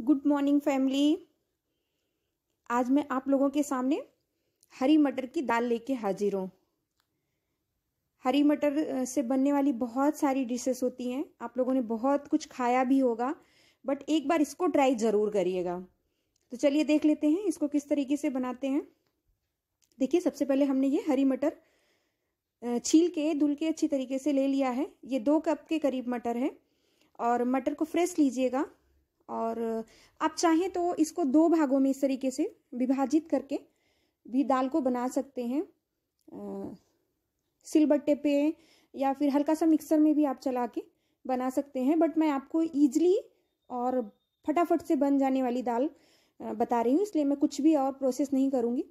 good morning family आज मैं आप लोगों के सामने हरी मटर की दाल लेके हाजिर हूँ हरी मटर से बनने वाली बहुत सारी डिशेस होती हैं आप लोगों ने बहुत कुछ खाया भी होगा बट एक बार इसको ट्राई ज़रूर करिएगा तो चलिए देख लेते हैं इसको किस तरीके से बनाते हैं देखिए सबसे पहले हमने ये हरी मटर छील के धुल के अच्छी तरीके से ले लिया है ये दो कप के करीब मटर है और मटर को फ्रेश लीजिएगा और आप चाहें तो इसको दो भागों में इस तरीके से विभाजित करके भी दाल को बना सकते हैं सिलबट्टे पे या फिर हल्का सा मिक्सर में भी आप चला के बना सकते हैं बट मैं आपको ईजली और फटाफट से बन जाने वाली दाल बता रही हूँ इसलिए मैं कुछ भी और प्रोसेस नहीं करूँगी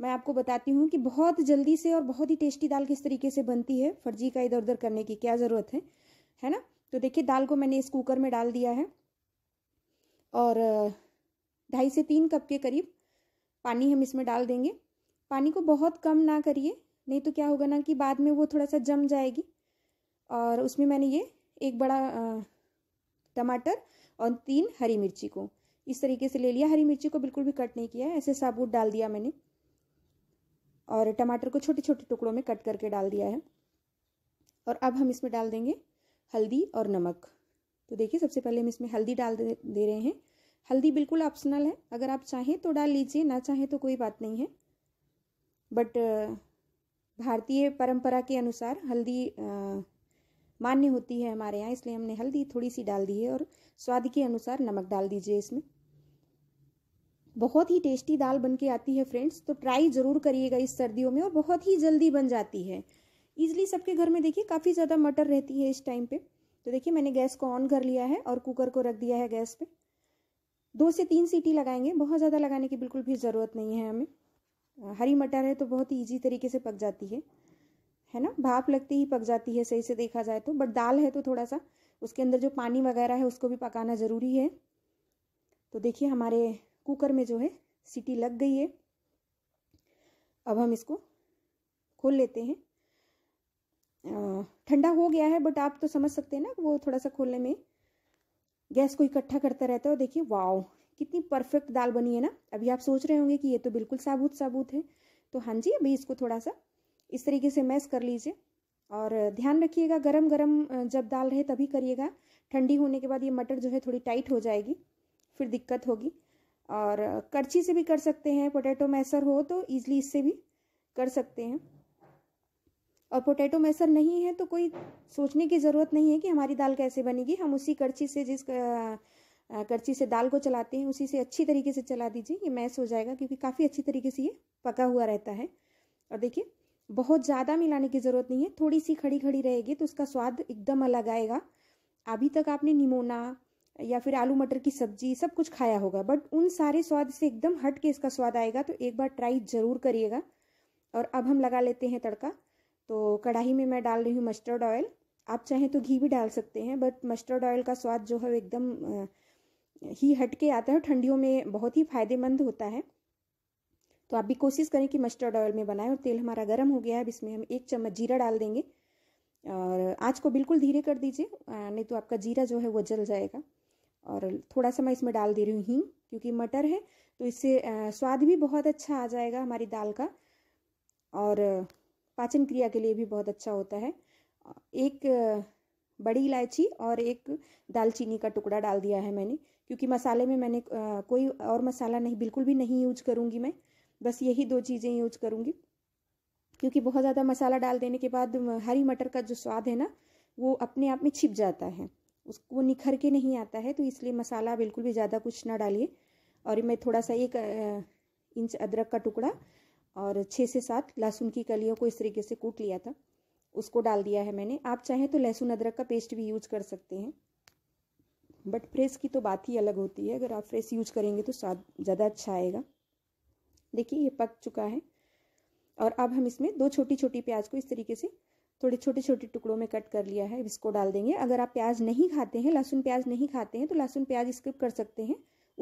मैं आपको बताती हूँ कि बहुत जल्दी से और बहुत ही टेस्टी दाल किस तरीके से बनती है फर्जी का इधर उधर करने की क्या ज़रूरत है है ना तो देखिए दाल को मैंने इस कुकर में डाल दिया है और ढाई से तीन कप के करीब पानी हम इसमें डाल देंगे पानी को बहुत कम ना करिए नहीं तो क्या होगा ना कि बाद में वो थोड़ा सा जम जाएगी और उसमें मैंने ये एक बड़ा टमाटर और तीन हरी मिर्ची को इस तरीके से ले लिया हरी मिर्ची को बिल्कुल भी कट नहीं किया ऐसे साबुत डाल दिया मैंने और टमाटर को छोटे छोटे टुकड़ों में कट करके डाल दिया है और अब हम इसमें डाल देंगे हल्दी और नमक तो देखिए सबसे पहले हम इसमें हल्दी डाल दे, रहे हैं हल्दी बिल्कुल ऑप्शनल है अगर आप चाहें तो डाल लीजिए ना चाहें तो कोई बात नहीं है बट भारतीय परंपरा के अनुसार हल्दी मान्य होती है हमारे यहाँ इसलिए हमने हल्दी थोड़ी सी डाल दी है और स्वाद के अनुसार नमक डाल दीजिए इसमें बहुत ही टेस्टी दाल बन के आती है फ्रेंड्स तो ट्राई ज़रूर करिएगा इस सर्दियों में और बहुत ही जल्दी बन जाती है ईजिली सबके घर में देखिए काफ़ी ज़्यादा मटर रहती है इस टाइम पर तो देखिए मैंने गैस को ऑन कर लिया है और कुकर को रख दिया है गैस पे दो से तीन सीटी लगाएंगे बहुत ज़्यादा लगाने की बिल्कुल भी ज़रूरत नहीं है हमें हरी मटर है तो बहुत ही ईजी तरीके से पक जाती है है ना भाप लगते ही पक जाती है सही से देखा जाए तो बट दाल है तो थोड़ा सा उसके अंदर जो पानी वगैरह है उसको भी पकाना ज़रूरी है तो देखिए हमारे कुकर में जो है सीटी लग गई है अब हम इसको खोल लेते हैं ठंडा हो गया है बट आप तो समझ सकते हैं ना वो थोड़ा सा खोलने में गैस को इकट्ठा करता रहता है और देखिए वाओ कितनी परफेक्ट दाल बनी है ना अभी आप सोच रहे होंगे कि ये तो बिल्कुल साबुत साबुत है तो हाँ जी अभी इसको थोड़ा सा इस तरीके से मैस कर लीजिए और ध्यान रखिएगा गरम गरम जब दाल रहे तभी करिएगा ठंडी होने के बाद ये मटर जो है थोड़ी टाइट हो जाएगी फिर दिक्कत होगी और करछी से भी कर सकते हैं पोटैटो मैसर हो तो ईजिली इससे भी कर सकते हैं और पोटैटो मैसर नहीं है तो कोई सोचने की ज़रूरत नहीं है कि हमारी दाल कैसे बनेगी हम उसी करछी से जिस करछी से दाल को चलाते हैं उसी से अच्छी तरीके से चला दीजिए ये मैस हो जाएगा क्योंकि काफ़ी अच्छी तरीके से ये पका हुआ रहता है और देखिए बहुत ज़्यादा मिलाने की ज़रूरत नहीं है थोड़ी सी खड़ी खड़ी रहेगी तो उसका स्वाद एकदम अलग आएगा अभी तक आपने निमोना या फिर आलू मटर की सब्जी सब कुछ खाया होगा बट उन सारे स्वाद से एकदम हट के इसका स्वाद आएगा तो एक बार ट्राई ज़रूर करिएगा और अब हम लगा लेते हैं तड़का तो कढ़ाई में मैं डाल रही हूँ मस्टर्ड ऑयल आप चाहें तो घी भी डाल सकते हैं बट मस्टर्ड ऑयल का स्वाद जो है वो एकदम ही हट के आता है ठंडियों में बहुत ही फायदेमंद होता है तो आप भी कोशिश करें कि मस्टर्ड ऑयल में बनाएं और तेल हमारा गर्म हो गया है अब इसमें हम एक चम्मच जीरा डाल देंगे और आँच को बिल्कुल धीरे कर दीजिए नहीं तो आपका जीरा जो है वो जल जाएगा और थोड़ा सा मैं इसमें डाल दे रही हूँ हींग क्योंकि मटर है तो इससे स्वाद भी बहुत अच्छा आ जाएगा हमारी दाल का और पाचन क्रिया के लिए भी बहुत अच्छा होता है एक बड़ी इलायची और एक दालचीनी का टुकड़ा डाल दिया है मैंने क्योंकि मसाले में मैंने कोई और मसाला नहीं बिल्कुल भी नहीं यूज करूँगी मैं बस यही दो चीज़ें यूज करूँगी क्योंकि बहुत ज़्यादा मसाला डाल देने के बाद हरी मटर का जो स्वाद है ना वो अपने आप में छिप जाता है उसको निखर के नहीं आता है तो इसलिए मसाला बिल्कुल भी ज़्यादा कुछ ना डालिए और मैं थोड़ा सा एक इंच अदरक का टुकड़ा और छः से सात लहसुन की कलियों को इस तरीके से कूट लिया था उसको डाल दिया है मैंने आप चाहें तो लहसुन अदरक का पेस्ट भी यूज कर सकते हैं बट फ्रेश की तो बात ही अलग होती है अगर आप फ्रेश यूज करेंगे तो स्वाद ज़्यादा अच्छा आएगा देखिए ये पक चुका है और अब हम इसमें दो छोटी छोटी प्याज को इस तरीके से थोड़े छोटे छोटे टुकड़ों में कट कर लिया है इसको डाल देंगे अगर आप प्याज नहीं खाते हैं लहसुन प्याज नहीं खाते हैं तो लहसुन प्याज स्किप कर सकते हैं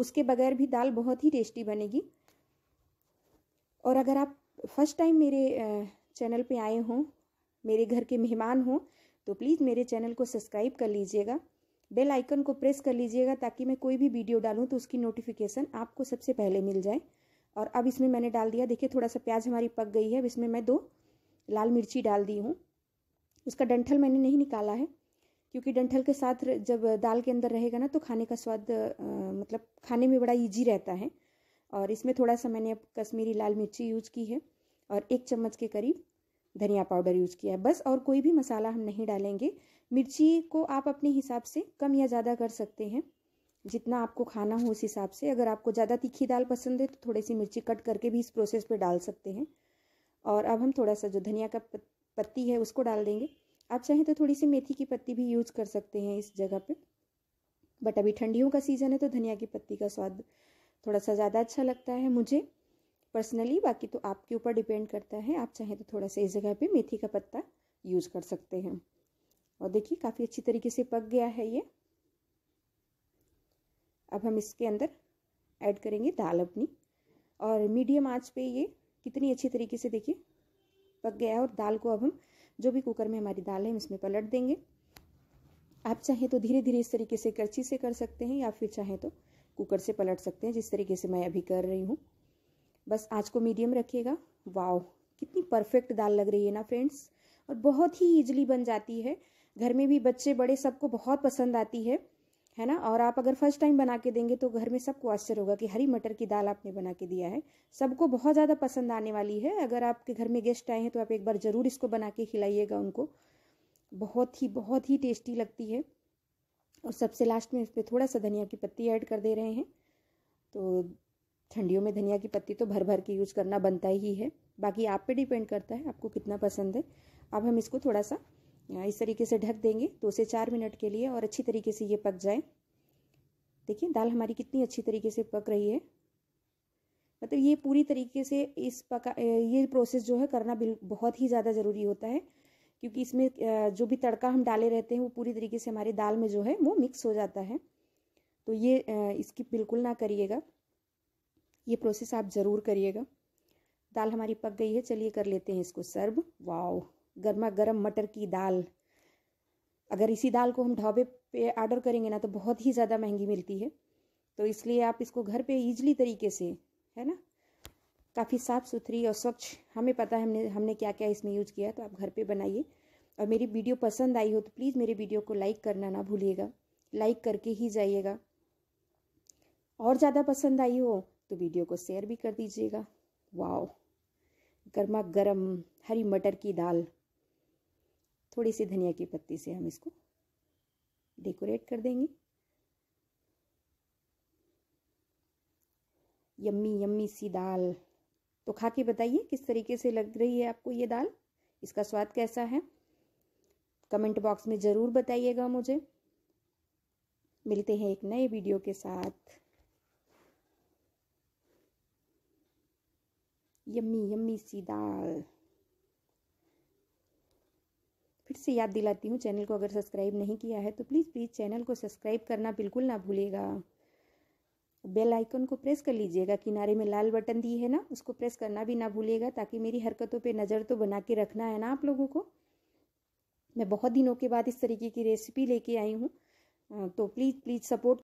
उसके बगैर भी दाल बहुत ही टेस्टी बनेगी और अगर आप फर्स्ट टाइम मेरे चैनल पे आए हों मेरे घर के मेहमान हों तो प्लीज़ मेरे चैनल को सब्सक्राइब कर लीजिएगा बेल आइकन को प्रेस कर लीजिएगा ताकि मैं कोई भी वीडियो डालूँ तो उसकी नोटिफिकेशन आपको सबसे पहले मिल जाए और अब इसमें मैंने डाल दिया देखिए थोड़ा सा प्याज हमारी पक गई है इसमें मैं दो लाल मिर्ची डाल दी हूँ उसका डंठल मैंने नहीं निकाला है क्योंकि डंठल के साथ जब दाल के अंदर रहेगा ना तो खाने का स्वाद आ, मतलब खाने में बड़ा ईजी रहता है और इसमें थोड़ा सा मैंने कश्मीरी लाल मिर्ची यूज की है और एक चम्मच के करीब धनिया पाउडर यूज किया है बस और कोई भी मसाला हम नहीं डालेंगे मिर्ची को आप अपने हिसाब से कम या ज़्यादा कर सकते हैं जितना आपको खाना हो उस हिसाब से अगर आपको ज़्यादा तीखी दाल पसंद है तो थोड़ी सी मिर्ची कट करके भी इस प्रोसेस पे डाल सकते हैं और अब हम थोड़ा सा जो धनिया का पत्ती है उसको डाल देंगे आप चाहें तो थोड़ी सी मेथी की पत्ती भी यूज़ कर सकते हैं इस जगह पर बट अभी ठंडियों का सीज़न है तो धनिया की पत्ती का स्वाद थोड़ा सा ज़्यादा अच्छा लगता है मुझे पर्सनली बाकी तो आपके ऊपर डिपेंड करता है आप चाहें तो थोड़ा सा इस जगह पे मेथी का पत्ता यूज़ कर सकते हैं और देखिए काफ़ी अच्छी तरीके से पक गया है ये अब हम इसके अंदर ऐड करेंगे दाल अपनी और मीडियम आंच पे ये कितनी अच्छी तरीके से देखिए पक गया है और दाल को अब हम जो भी कुकर में हमारी दाल है हम इसमें पलट देंगे आप चाहें तो धीरे धीरे इस तरीके से करछी से कर सकते हैं या फिर चाहें तो कुकर से पलट सकते हैं जिस तरीके से मैं अभी कर रही हूँ बस आज को मीडियम रखिएगा वाओ कितनी परफेक्ट दाल लग रही है ना फ्रेंड्स और बहुत ही ईजिली बन जाती है घर में भी बच्चे बड़े सबको बहुत पसंद आती है है ना और आप अगर फर्स्ट टाइम बना के देंगे तो घर में सबको आश्चर्य होगा कि हरी मटर की दाल आपने बना के दिया है सबको बहुत ज़्यादा पसंद आने वाली है अगर आपके घर में गेस्ट आए हैं तो आप एक बार ज़रूर इसको बना के खिलाइएगा उनको बहुत ही बहुत ही टेस्टी लगती है और सबसे लास्ट में इस पर थोड़ा सा धनिया की पत्ती ऐड कर दे रहे हैं तो ठंडियों में धनिया की पत्ती तो भर भर के यूज़ करना बनता ही है बाकी आप पे डिपेंड करता है आपको कितना पसंद है अब हम इसको थोड़ा सा इस तरीके से ढक देंगे दो से चार मिनट के लिए और अच्छी तरीके से ये पक जाए देखिए दाल हमारी कितनी अच्छी तरीके से पक रही है मतलब ये पूरी तरीके से इस पका ये प्रोसेस जो है करना बिल बहुत ही ज़्यादा ज़रूरी होता है क्योंकि इसमें जो भी तड़का हम डाले रहते हैं वो पूरी तरीके से हमारे दाल में जो है वो मिक्स हो जाता है तो ये इसकी बिल्कुल ना करिएगा ये प्रोसेस आप ज़रूर करिएगा दाल हमारी पक गई है चलिए कर लेते हैं इसको सर्व वाओ गर्मा गर्म मटर की दाल अगर इसी दाल को हम ढाबे पे ऑर्डर करेंगे ना तो बहुत ही ज़्यादा महंगी मिलती है तो इसलिए आप इसको घर पे ईजली तरीके से है ना काफ़ी साफ़ सुथरी और स्वच्छ हमें पता है हमने हमने क्या क्या इसमें यूज़ किया है तो आप घर पे बनाइए और मेरी वीडियो पसंद आई हो तो प्लीज़ मेरे वीडियो को लाइक करना ना भूलिएगा लाइक करके ही जाइएगा और ज़्यादा पसंद आई हो तो वीडियो को शेयर भी कर दीजिएगा वाओ गर्मा गर्म हरी मटर की दाल थोड़ी सी धनिया की पत्ती से हम इसको डेकोरेट कर देंगे यम्मी यम्मी सी दाल तो खा के बताइए किस तरीके से लग रही है आपको ये दाल इसका स्वाद कैसा है कमेंट बॉक्स में ज़रूर बताइएगा मुझे मिलते हैं एक नए वीडियो के साथ यम्मी यम्मी सी दाल फिर से याद दिलाती हूँ चैनल को अगर सब्सक्राइब नहीं किया है तो प्लीज़ प्लीज़ चैनल को सब्सक्राइब करना बिल्कुल ना भूलिएगा बेल आइकन को प्रेस कर लीजिएगा किनारे में लाल बटन दी है ना उसको प्रेस करना भी ना भूलिएगा ताकि मेरी हरकतों पे नज़र तो बना के रखना है ना आप लोगों को मैं बहुत दिनों के बाद इस तरीके की रेसिपी लेके आई हूँ तो प्लीज़ प्लीज़ सपोर्ट